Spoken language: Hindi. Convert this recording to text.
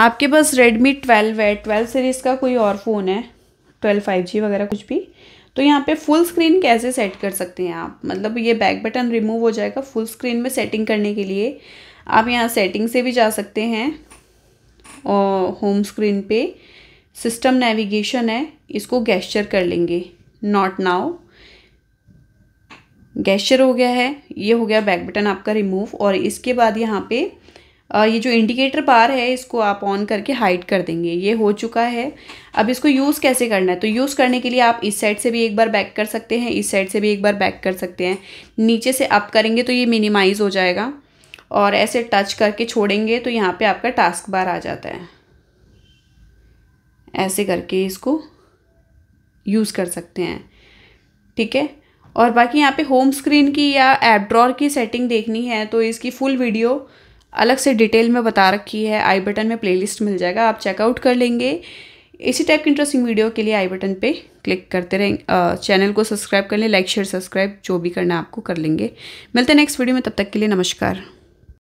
आपके पास रेडमी ट्वेल्व है ट्वेल्व सीरीज़ का कोई और फ़ोन है ट्वेल्व फाइव जी वगैरह कुछ भी तो यहाँ पे फुल स्क्रीन कैसे सेट कर सकते हैं आप मतलब ये बैक बटन रिमूव हो जाएगा फुल स्क्रीन में सेटिंग करने के लिए आप यहाँ सेटिंग से भी जा सकते हैं और होम स्क्रीन पे सिस्टम नेविगेशन है इसको गैस्चर कर लेंगे नॉट नाउ गैस्चर हो गया है ये हो गया बैक बटन आपका रिमूव और इसके बाद यहाँ पर ये जो इंडिकेटर बार है इसको आप ऑन करके हाइड कर देंगे ये हो चुका है अब इसको यूज़ कैसे करना है तो यूज़ करने के लिए आप इस साइड से भी एक बार बैक कर सकते हैं इस साइड से भी एक बार बैक कर सकते हैं नीचे से अप करेंगे तो ये मिनिमाइज़ हो जाएगा और ऐसे टच करके छोड़ेंगे तो यहाँ पे आपका टास्क बार आ जाता है ऐसे करके इसको यूज़ कर सकते हैं ठीक है और बाकी यहाँ पे होम स्क्रीन की या एप ड्रॉर की सेटिंग देखनी है तो इसकी फुल वीडियो अलग से डिटेल में बता रखी है आई बटन में प्लेलिस्ट मिल जाएगा आप चेकआउट कर लेंगे इसी टाइप की इंटरेस्टिंग वीडियो के लिए आई बटन पे क्लिक करते रहें चैनल को सब्सक्राइब कर लें लाइक शेयर सब्सक्राइब जो भी करना आपको कर लेंगे मिलते हैं नेक्स्ट वीडियो में तब तक के लिए नमस्कार